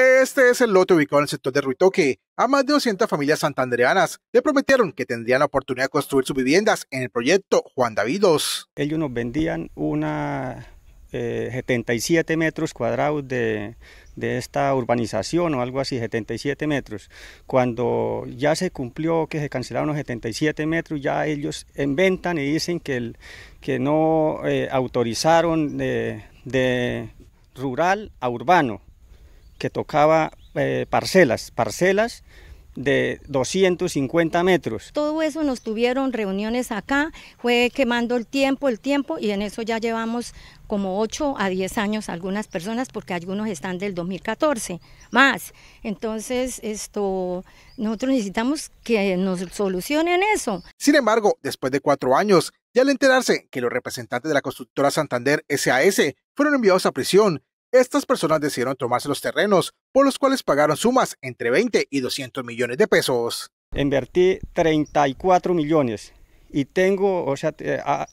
Este es el lote ubicado en el sector de Ruitoque. A más de 200 familias santandereanas le prometieron que tendrían la oportunidad de construir sus viviendas en el proyecto Juan Davidos. Ellos nos vendían una 77 eh, metros cuadrados de, esta urbanización o algo así, 77 metros. Cuando ya se cumplió que se cancelaron los 77 metros, ya ellos inventan y dicen que, que no eh, autorizaron de rural a urbano que tocaba eh, parcelas, parcelas de 250 metros. Todo eso nos tuvieron reuniones acá, fue quemando el tiempo, el tiempo, y en eso ya llevamos como 8 a 10 años algunas personas, porque algunos están del 2014, más. Entonces, esto, nosotros necesitamos que nos solucionen eso. Sin embargo, después de cuatro años, ya al enterarse que los representantes de la constructora Santander SAS fueron enviados a prisión estas personas decidieron tomarse los terrenos, por los cuales pagaron sumas entre 20 y 200 millones de pesos. Invertí 34 millones y tengo, o sea,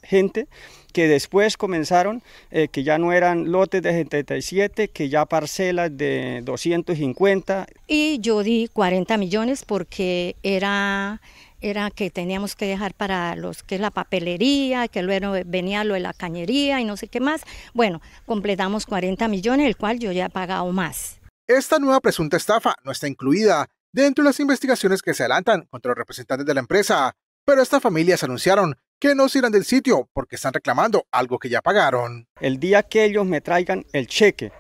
gente que después comenzaron, eh, que ya no eran lotes de 77, que ya parcelas de 250. Y yo di 40 millones porque era era que teníamos que dejar para los que es la papelería, que luego venía lo de la cañería y no sé qué más. Bueno, completamos 40 millones, el cual yo ya he pagado más. Esta nueva presunta estafa no está incluida dentro de las investigaciones que se adelantan contra los representantes de la empresa, pero estas familias anunciaron que no se irán del sitio porque están reclamando algo que ya pagaron. El día que ellos me traigan el cheque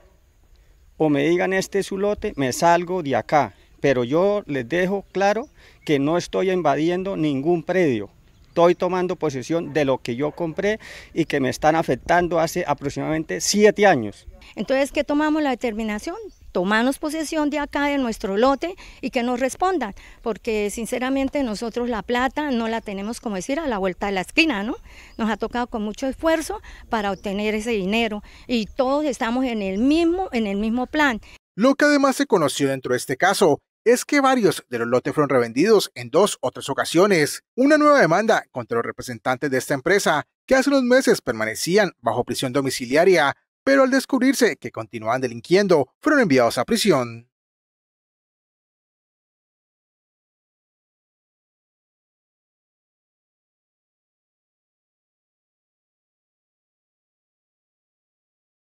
o me digan este es su lote, me salgo de acá pero yo les dejo claro que no estoy invadiendo ningún predio. Estoy tomando posesión de lo que yo compré y que me están afectando hace aproximadamente siete años. Entonces, ¿qué tomamos la determinación? tomamos posesión de acá, de nuestro lote, y que nos respondan, porque sinceramente nosotros la plata no la tenemos, como decir, a la vuelta de la esquina, ¿no? Nos ha tocado con mucho esfuerzo para obtener ese dinero, y todos estamos en el mismo, en el mismo plan. Lo que además se conoció dentro de este caso es que varios de los lotes fueron revendidos en dos o tres ocasiones. Una nueva demanda contra los representantes de esta empresa, que hace unos meses permanecían bajo prisión domiciliaria, pero al descubrirse que continuaban delinquiendo, fueron enviados a prisión.